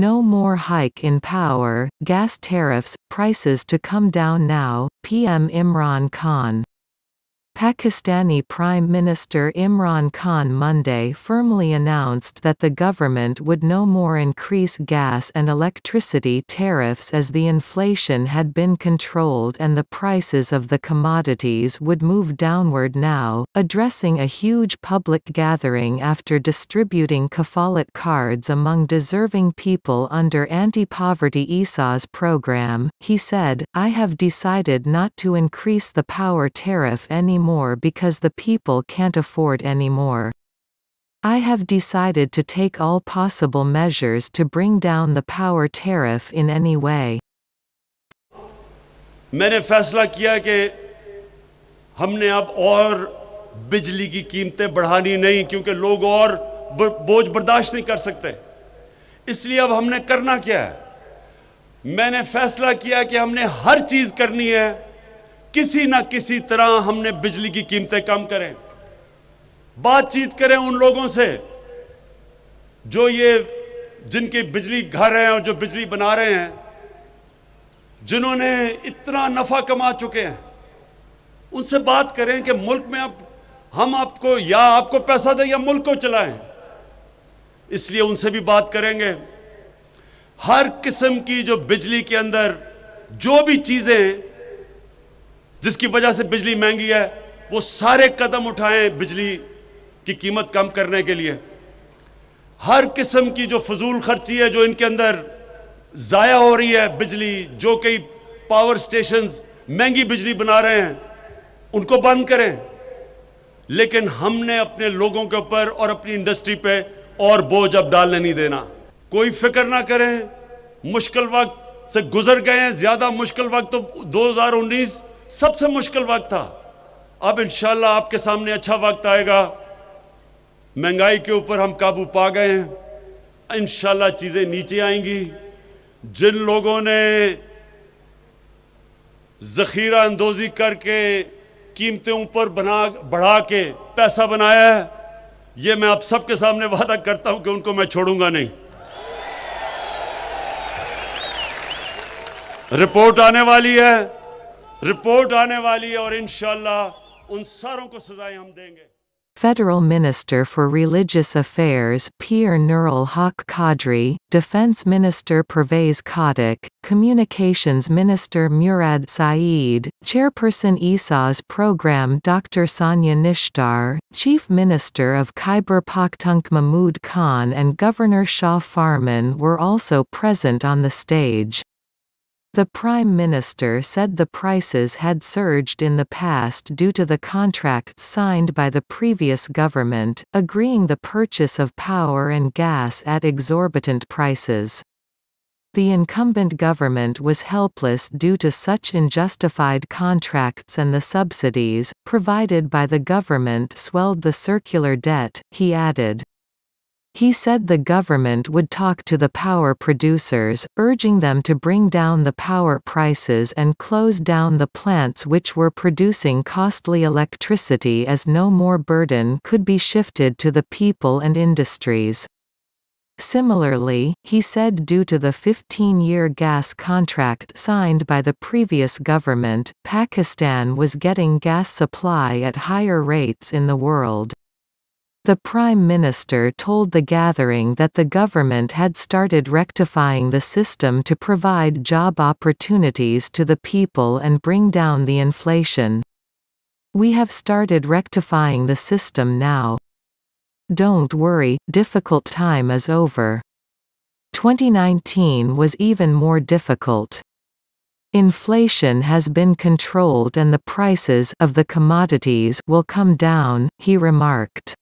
No more hike in power, gas tariffs, prices to come down now, PM Imran Khan. Pakistani Prime Minister Imran Khan Monday firmly announced that the government would no more increase gas and electricity tariffs as the inflation had been controlled and the prices of the commodities would move downward now, addressing a huge public gathering after distributing kafalat cards among deserving people under anti-poverty ESA's program. He said, I have decided not to increase the power tariff anymore more because the people can't afford any more. I have decided to take all possible measures to bring down the power tariff in any way. मैंने फैसला किया कि हमने अब और बिजली की कीमतें बढ़ानी नहीं क्योंकि लोग और बोझ बर्दाश्त नहीं कर सकते इसलिए अब हमने करना क्या है मैंने फैसला किया कि हमने हर चीज करनी है किसी ना किसी तरह हमने बिजली की कीमतें कम करें बातचीत करें उन लोगों से जो ये जिनके बिजली घर हैं और जो बिजली बना रहे हैं जिन्होंने इतना नफा कमा चुके हैं उनसे बात करें कि मुल्क में आप हम आपको या आपको पैसा दें या मुल्क को चलाएं इसलिए उनसे भी बात करेंगे हर किस्म की जो बिजली के अंदर जो भी चीज़ें जिसकी वजह से बिजली महंगी है वो सारे कदम उठाएं बिजली की कीमत कम करने के लिए हर किस्म की जो फजूल खर्ची है जो इनके अंदर ज़ाया हो रही है बिजली जो कई पावर स्टेशन महंगी बिजली बना रहे हैं उनको बंद करें लेकिन हमने अपने लोगों के ऊपर और अपनी इंडस्ट्री पे और बोझ अब डालने नहीं देना कोई फिक्र ना करें मुश्किल वक्त से गुजर गए हैं ज़्यादा मुश्किल वक्त तो 2019 सबसे मुश्किल वक्त था अब इन आपके सामने अच्छा वक्त आएगा महंगाई के ऊपर हम काबू पा गए हैं इन चीज़ें नीचे आएंगी जिन लोगों ने जखीरा अंदोजी करके कीमतें ऊपर बना बढ़ा के पैसा बनाया है ये मैं आप सबके सामने वादा करता हूं कि उनको मैं छोड़ूंगा नहीं रिपोर्ट आने वाली है report आने वाली है और Federal Minister for Religious Affairs Pierre Nurul Haq Qadri, Defense Minister Pervez Khadik, Communications Minister Murad Saeed, Chairperson Esau's program Dr. Sanya Nishtar, Chief Minister of Khyber Pakhtunkhwa Mahmud Khan and Governor Shah Farman were also present on the stage. The Prime Minister said the prices had surged in the past due to the contracts signed by the previous government, agreeing the purchase of power and gas at exorbitant prices. The incumbent government was helpless due to such unjustified contracts and the subsidies, provided by the government swelled the circular debt, he added. He said the government would talk to the power producers, urging them to bring down the power prices and close down the plants which were producing costly electricity as no more burden could be shifted to the people and industries. Similarly, he said due to the 15-year gas contract signed by the previous government, Pakistan was getting gas supply at higher rates in the world. The Prime Minister told the gathering that the government had started rectifying the system to provide job opportunities to the people and bring down the inflation. We have started rectifying the system now. Don't worry, difficult time is over. 2019 was even more difficult. Inflation has been controlled and the prices of the commodities will come down, he remarked.